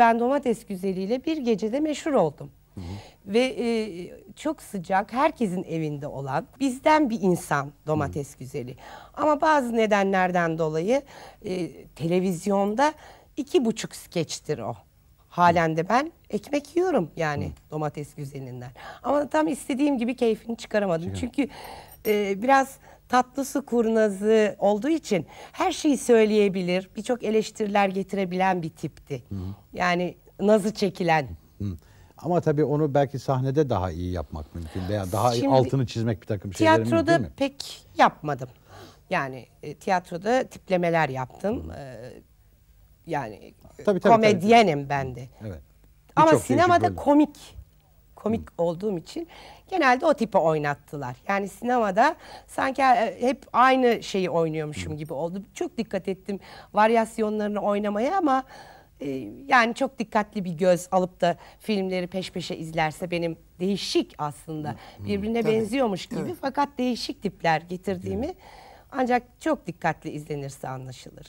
Ben domates güzeliyle bir gecede meşhur oldum. Hı hı. Ve e, çok sıcak, herkesin evinde olan bizden bir insan domates hı. güzeli. Ama bazı nedenlerden dolayı e, televizyonda iki buçuk skeçtir o. Halen de ben ekmek yiyorum yani Hı. domates güzelinden. Ama tam istediğim gibi keyfini çıkaramadım. Çünkü e, biraz tatlısı kurnazı olduğu için her şeyi söyleyebilir. Birçok eleştiriler getirebilen bir tipti. Hı. Yani nazı çekilen. Hı. Ama tabii onu belki sahnede daha iyi yapmak mümkün veya daha Şimdi, altını çizmek bir takım şeyler değil mi? Tiyatroda pek yapmadım. Yani e, tiyatroda tiplemeler yaptım. Hmm. E, yani tabii, tabii, komedyenim tabii. ben de. Evet. Ama sinemada komik komik olduğum için genelde o tipi oynattılar. Yani sinemada sanki e, hep aynı şeyi oynuyormuşum gibi oldu. Çok dikkat ettim varyasyonlarını oynamaya ama e, yani çok dikkatli bir göz alıp da filmleri peş peşe izlerse benim değişik aslında hmm, birbirine benziyormuş gibi fakat değişik tipler getirdiğimi ancak çok dikkatli izlenirse anlaşılır.